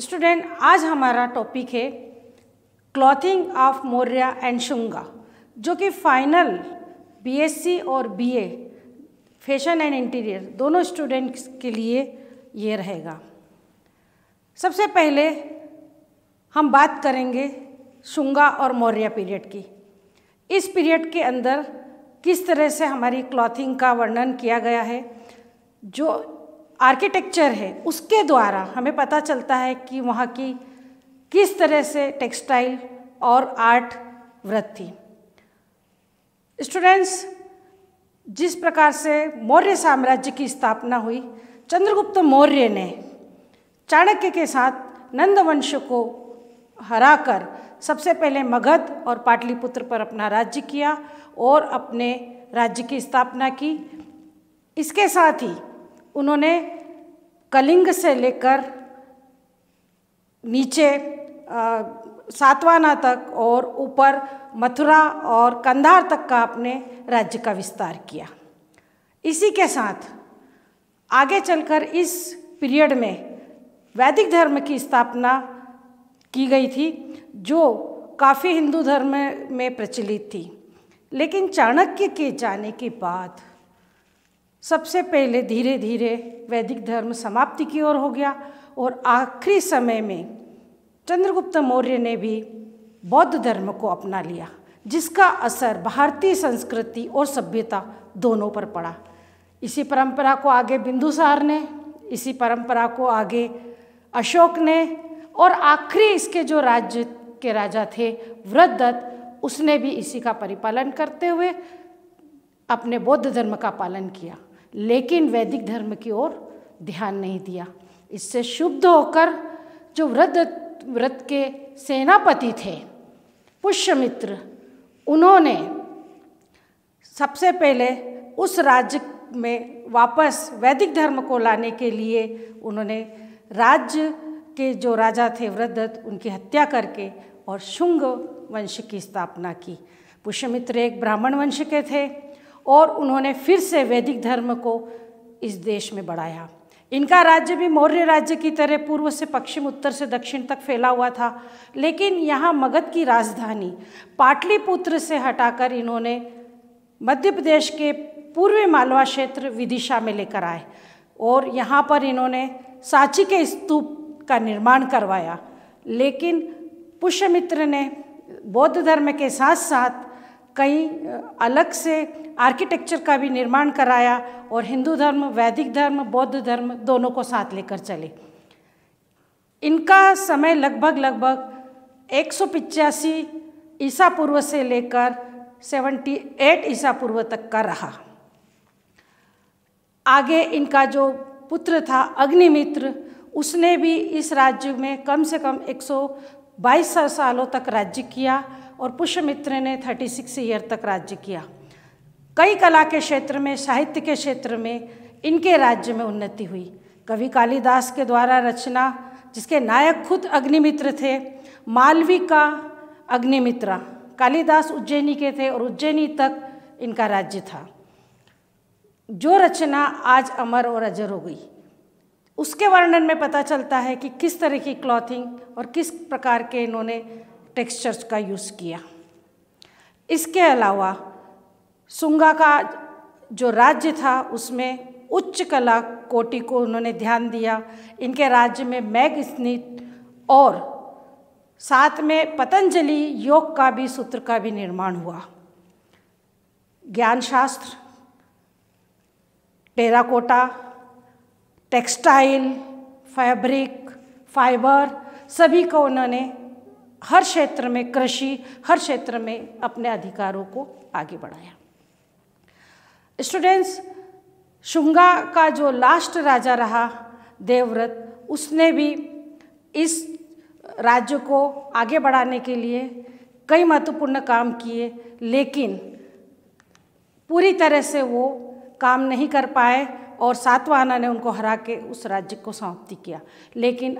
student आज हमारा topic है clothing of Maurya and Shunga जो कि फाइनल बीएससी और बीए फैशन एंड इंटीरियर दोनों स्टूडेंट्स के लिए ये रहेगा सबसे पहले हम बात करेंगे शुंगा और मौर्य पीरियड की इस पीरियड के अंदर किस तरह से हमारी क्लॉथिंग का वर्णन किया गया है जो आर्किटेक्चर है उसके द्वारा हमें पता चलता है कि वहाँ की किस तरह से टेक्सटाइल और आर्ट थी स्टूडेंट्स जिस प्रकार से मौर्य साम्राज्य की स्थापना हुई चंद्रगुप्त मौर्य ने चाणक्य के साथ नंदवंश को हराकर सबसे पहले मगध और पाटलिपुत्र पर अपना राज्य किया और अपने राज्य की स्थापना की इसके साथ ही उन्होंने कलिंग से लेकर नीचे सातवाना तक और ऊपर मथुरा और कंधार तक का अपने राज्य का विस्तार किया इसी के साथ आगे चलकर इस पीरियड में वैदिक धर्म की स्थापना की गई थी जो काफ़ी हिंदू धर्म में प्रचलित थी लेकिन चाणक्य के जाने के बाद सबसे पहले धीरे धीरे वैदिक धर्म समाप्ति की ओर हो गया और आखिरी समय में चंद्रगुप्त मौर्य ने भी बौद्ध धर्म को अपना लिया जिसका असर भारतीय संस्कृति और सभ्यता दोनों पर पड़ा इसी परंपरा को आगे बिंदुसार ने इसी परंपरा को आगे अशोक ने और आखिरी इसके जो राज्य के राजा थे व्रतदत्त उसने भी इसी का परिपालन करते हुए अपने बौद्ध धर्म का पालन किया लेकिन वैदिक धर्म की ओर ध्यान नहीं दिया इससे शुद्ध होकर जो व्रत व्रत के सेनापति थे पुष्यमित्र उन्होंने सबसे पहले उस राज्य में वापस वैदिक धर्म को लाने के लिए उन्होंने राज्य के जो राजा थे व्रतदत्त उनकी हत्या करके और शुंग वंश की स्थापना की पुष्यमित्र एक ब्राह्मण वंश के थे और उन्होंने फिर से वैदिक धर्म को इस देश में बढ़ाया इनका राज्य भी मौर्य राज्य की तरह पूर्व से पश्चिम उत्तर से दक्षिण तक फैला हुआ था लेकिन यहाँ मगध की राजधानी पाटलिपुत्र से हटाकर इन्होंने मध्य प्रदेश के पूर्वी मालवा क्षेत्र विदिशा में लेकर आए और यहाँ पर इन्होंने सांची के स्तूप का निर्माण करवाया लेकिन पुष्यमित्र ने बौद्ध धर्म के साथ साथ कई अलग से आर्किटेक्चर का भी निर्माण कराया और हिंदू धर्म वैदिक धर्म बौद्ध धर्म दोनों को साथ लेकर चले इनका समय लगभग लगभग एक ईसा पूर्व से लेकर 78 ईसा पूर्व तक का रहा आगे इनका जो पुत्र था अग्निमित्र उसने भी इस राज्य में कम से कम 122 सालों तक राज्य किया और पुष्यमित्र ने 36 ईयर तक राज्य किया कई कला के क्षेत्र में साहित्य के क्षेत्र में इनके राज्य में उन्नति हुई कवि कालिदास के द्वारा रचना जिसके नायक खुद अग्निमित्र थे मालवी का अग्निमित्रा कालिदास उज्जैनी के थे और उज्जैनी तक इनका राज्य था जो रचना आज अमर और अजर हो गई उसके वर्णन में पता चलता है कि किस तरह की क्लॉथिंग और किस प्रकार के इन्होंने टेक्सचर्स का यूज़ किया इसके अलावा सुंगा का जो राज्य था उसमें उच्च कला कोटि को उन्होंने ध्यान दिया इनके राज्य में मैग स्नित और साथ में पतंजलि योग का भी सूत्र का भी निर्माण हुआ ज्ञान शास्त्र टेराकोटा टेक्सटाइल फैब्रिक फाइबर सभी को उन्होंने हर क्षेत्र में कृषि हर क्षेत्र में अपने अधिकारों को आगे बढ़ाया स्टूडेंट्स शुंगा का जो लास्ट राजा रहा देवव्रत उसने भी इस राज्य को आगे बढ़ाने के लिए कई महत्वपूर्ण काम किए लेकिन पूरी तरह से वो काम नहीं कर पाए और सातवाहना ने उनको हरा के उस राज्य को समाप्ति किया लेकिन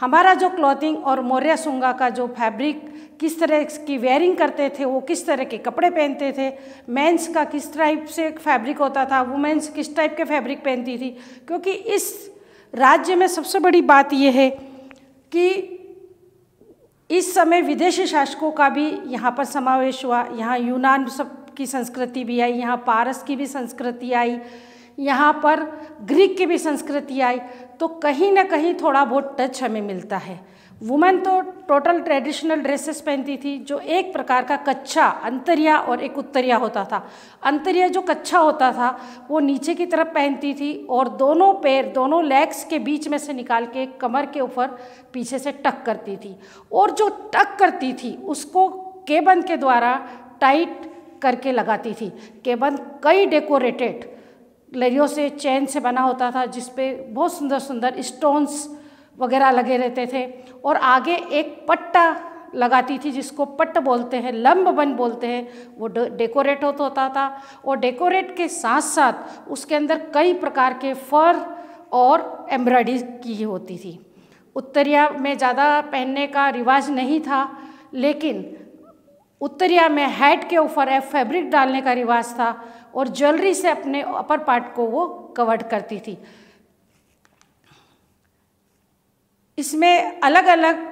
हमारा जो क्लॉथिंग और मौर्य सुंगा का जो फैब्रिक किस तरह की वेयरिंग करते थे वो किस तरह के कपड़े पहनते थे मेंस का किस टाइप से फैब्रिक होता था वुमेंस किस टाइप के फैब्रिक पहनती थी क्योंकि इस राज्य में सबसे बड़ी बात यह है कि इस समय विदेशी शासकों का भी यहाँ पर समावेश हुआ यहाँ यूनान सब की संस्कृति भी आई यहाँ पारस की भी संस्कृति आई यहाँ पर ग्रीक की भी संस्कृति आई तो कहीं ना कहीं थोड़ा बहुत टच हमें मिलता है वुमेन तो टोटल ट्रेडिशनल ड्रेसेस पहनती थी जो एक प्रकार का कच्चा अंतरिया और एक उत्तरिया होता था अंतरिया जो कच्चा होता था वो नीचे की तरफ पहनती थी और दोनों पैर दोनों लेग्स के बीच में से निकाल के कमर के ऊपर पीछे से टक करती थी और जो टक करती थी उसको केबन के द्वारा टाइट करके लगाती थी केबन कई डेकोरेटेड लरियों से चैन से बना होता था जिस पे बहुत सुंदर सुंदर स्टोन्स वगैरह लगे रहते थे और आगे एक पट्टा लगाती थी जिसको पट्ट बोलते हैं बन बोलते हैं वो डेकोरेट होता होता था और डेकोरेट के साथ साथ उसके अंदर कई प्रकार के फर और एम्ब्रॉयडरी की होती थी उत्तरिया में ज़्यादा पहनने का रिवाज नहीं था लेकिन उत्तरिया में हैट के ऊपर फैब्रिक डालने का रिवाज था और ज्वेलरी से अपने अपर पार्ट को वो कवर्ड करती थी इसमें अलग अलग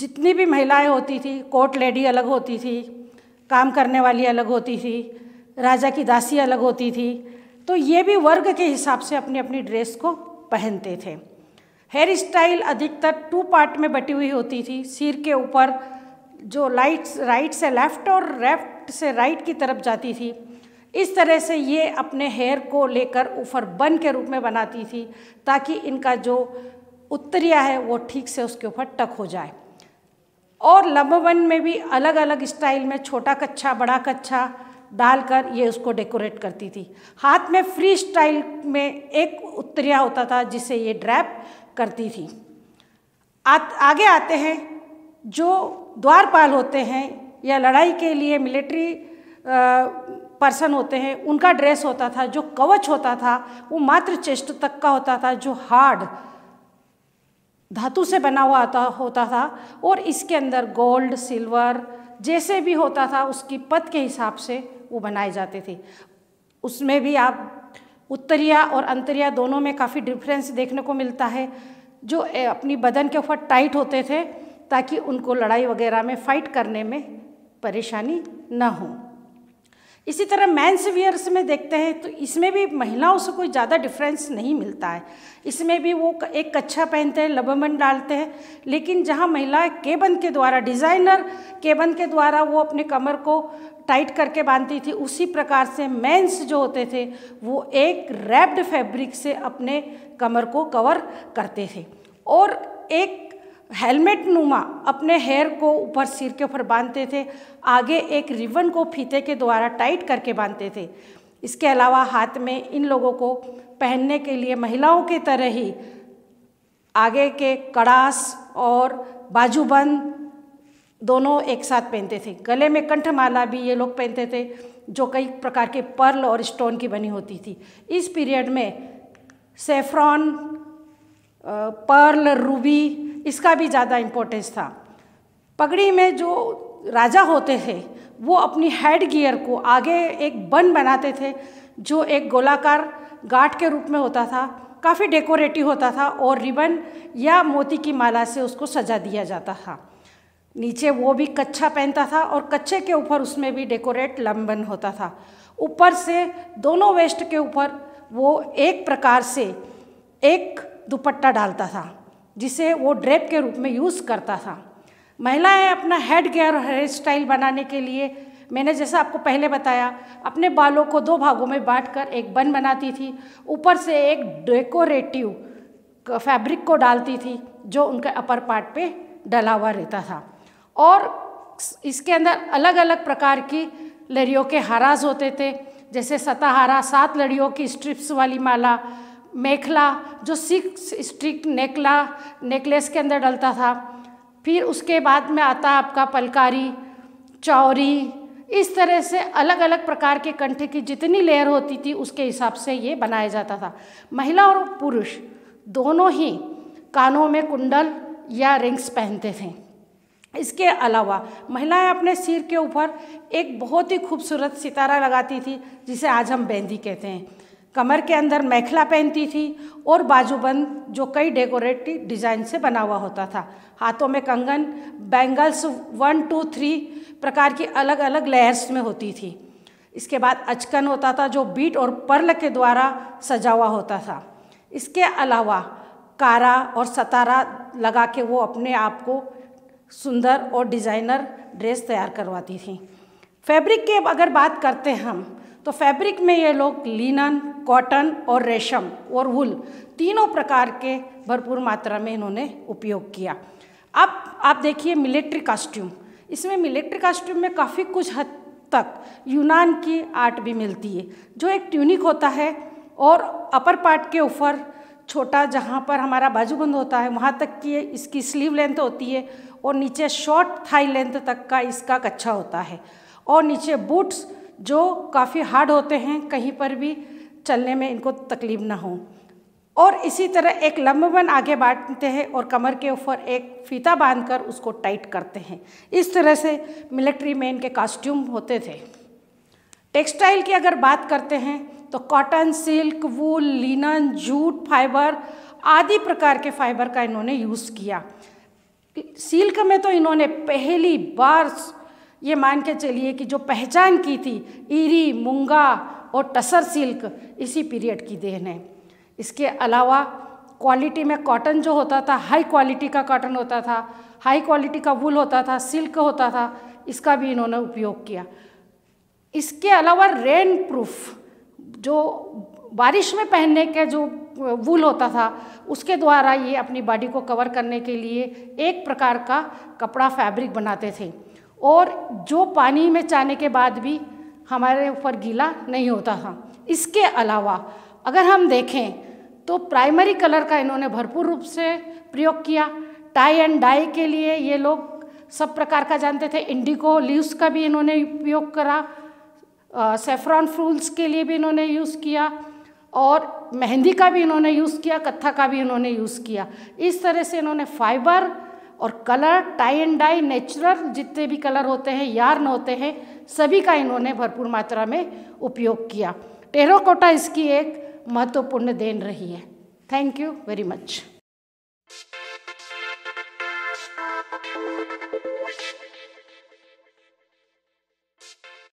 जितनी भी महिलाएं होती थी कोर्ट लेडी अलग होती थी काम करने वाली अलग होती थी राजा की दासी अलग होती थी तो ये भी वर्ग के हिसाब से अपनी अपनी ड्रेस को पहनते थे हेयर स्टाइल अधिकतर टू पार्ट में बटी हुई होती थी सिर के ऊपर जो लाइट राइट से लेफ्ट और लेफ्ट से राइट की तरफ जाती थी इस तरह से ये अपने हेयर को लेकर ऊपर बन के रूप में बनाती थी ताकि इनका जो उत्तरिया है वो ठीक से उसके ऊपर टक हो जाए और लम्बन में भी अलग अलग स्टाइल में छोटा कच्छा बड़ा कच्छा डालकर ये उसको डेकोरेट करती थी हाथ में फ्री स्टाइल में एक उत्तरिया होता था जिसे ये ड्रैप करती थी आ, आगे आते हैं जो द्वारपाल होते हैं या लड़ाई के लिए मिलिट्री पर्सन होते हैं उनका ड्रेस होता था जो कवच होता था वो मात्र चेस्ट तक का होता था जो हार्ड धातु से बना हुआ आता होता था और इसके अंदर गोल्ड सिल्वर जैसे भी होता था उसकी पद के हिसाब से वो बनाए जाते थे उसमें भी आप उत्तरिया और अंतरिया दोनों में काफ़ी डिफरेंस देखने को मिलता है जो अपनी बदन के ऊपर टाइट होते थे ताकि उनको लड़ाई वगैरह में फ़ाइट करने में परेशानी ना हो इसी तरह मैंस वियर्स में देखते हैं तो इसमें भी महिलाओं से कोई ज़्यादा डिफरेंस नहीं मिलता है इसमें भी वो एक कच्छा पहनते हैं लबमन डालते हैं लेकिन जहाँ महिला केबन के द्वारा डिज़ाइनर केबन के द्वारा वो अपने कमर को टाइट करके बांधती थी उसी प्रकार से मेंस जो होते थे वो एक रैप्ड फैब्रिक से अपने कमर को कवर करते थे और एक हेलमेट नुमा अपने हेयर को ऊपर सिर के ऊपर बांधते थे आगे एक रिबन को फीते के द्वारा टाइट करके बांधते थे इसके अलावा हाथ में इन लोगों को पहनने के लिए महिलाओं की तरह ही आगे के कड़ास और बाजूबंद दोनों एक साथ पहनते थे गले में कंठमाला भी ये लोग पहनते थे जो कई प्रकार के पर्ल और स्टोन की बनी होती थी इस पीरियड में सेफ्रॉन पर्ल रूबी इसका भी ज़्यादा इम्पोर्टेंस था पगड़ी में जो राजा होते थे वो अपनी हेड गियर को आगे एक बन बनाते थे जो एक गोलाकार गाठ के रूप में होता था काफ़ी डेकोरेटिव होता था और रिबन या मोती की माला से उसको सजा दिया जाता था नीचे वो भी कच्छा पहनता था और कच्चे के ऊपर उसमें भी डेकोरेट लंबन होता था ऊपर से दोनों वेस्ट के ऊपर वो एक प्रकार से एक दुपट्टा डालता था जिसे वो ड्रेप के रूप में यूज़ करता था महिलाएं अपना हेड गेयर हेयर स्टाइल बनाने के लिए मैंने जैसा आपको पहले बताया अपने बालों को दो भागों में बांटकर एक बन बनाती थी ऊपर से एक डेकोरेटिव फैब्रिक को डालती थी जो उनके अपर पार्ट पे डला हुआ रहता था और इसके अंदर अलग अलग प्रकार की लड़ियों के हाराज होते थे जैसे सताहारा सात लड़ियों की स्ट्रिप्स वाली माला मेखला जो सिक्स स्ट्रिक नेकला नेकलेस के अंदर डलता था फिर उसके बाद में आता आपका पलकारी चौरी इस तरह से अलग अलग प्रकार के कंठे की जितनी लेयर होती थी उसके हिसाब से ये बनाया जाता था महिला और पुरुष दोनों ही कानों में कुंडल या रिंग्स पहनते थे इसके अलावा महिलाएं अपने सिर के ऊपर एक बहुत ही खूबसूरत सितारा लगाती थी जिसे आज हम बेंदी कहते हैं कमर के अंदर मेखला पहनती थी और बाजूबंद जो कई डेकोरेटिव डिज़ाइन से बना हुआ होता था हाथों में कंगन बैंगल्स वन टू थ्री प्रकार की अलग अलग लेयर्स में होती थी इसके बाद अचकन होता था जो बीट और पर्ल के द्वारा सजा हुआ होता था इसके अलावा कारा और सतारा लगा के वो अपने आप को सुंदर और डिज़ाइनर ड्रेस तैयार करवाती थी फैब्रिक के अगर बात करते हैं हम तो फैब्रिक में ये लोग लिनन कॉटन और रेशम और वुल तीनों प्रकार के भरपूर मात्रा में इन्होंने उपयोग किया अब आप देखिए मिलिट्री कॉस्ट्यूम इसमें मिलिट्री कॉस्ट्यूम में काफ़ी कुछ हद तक यूनान की आर्ट भी मिलती है जो एक ट्यूनिक होता है और अपर पार्ट के ऊपर छोटा जहाँ पर हमारा बाजूबंद होता है वहाँ तक की इसकी स्लीव लेंथ होती है और नीचे शॉर्ट थाई लेंथ तक का इसका कच्छा होता है और नीचे बूट्स जो काफ़ी हार्ड होते हैं कहीं पर भी चलने में इनको तकलीफ ना हो और इसी तरह एक लंबन आगे बांटते हैं और कमर के ऊपर एक फीता बांधकर उसको टाइट करते हैं इस तरह से मिलिट्री में इनके कॉस्ट्यूम होते थे टेक्सटाइल की अगर बात करते हैं तो cotton silk wool linen jute fibre आदि प्रकार के फाइबर का इन्होंने यूज़ किया सिल्क में तो इन्होंने पहली बार ये मान के चलिए कि जो पहचान की थी ईरी मूंगा और टसर सिल्क इसी पीरियड की देन है इसके अलावा क्वालिटी में कॉटन जो होता था हाई क्वालिटी का कॉटन होता था हाई क्वालिटी का वूल होता था सिल्क होता था इसका भी इन्होंने उपयोग किया इसके अलावा रेन प्रूफ जो बारिश में पहनने के जो वूल होता था उसके द्वारा ये अपनी बॉडी को कवर करने के लिए एक प्रकार का कपड़ा फैब्रिक बनाते थे और जो पानी में चाने के बाद भी हमारे ऊपर गीला नहीं होता था इसके अलावा अगर हम देखें तो प्राइमरी कलर का इन्होंने भरपूर रूप से प्रयोग किया टाई एंड डाई के लिए ये लोग सब प्रकार का जानते थे इंडिगो लीव्स का भी इन्होंने उपयोग करा सेफ्रॉन फ्रूल्स के लिए भी इन्होंने यूज़ किया और मेहंदी का भी इन्होंने यूज़ किया कत्था का भी इन्होंने यूज़ किया इस तरह से इन्होंने फाइबर और colour tie and dye natural जितने भी कलर होते हैं यार्न होते हैं सभी का इन्होंने भरपूर मात्रा में उपयोग किया टेरोकोटा इसकी एक महत्वपूर्ण देन रही है थैंक यू वेरी मच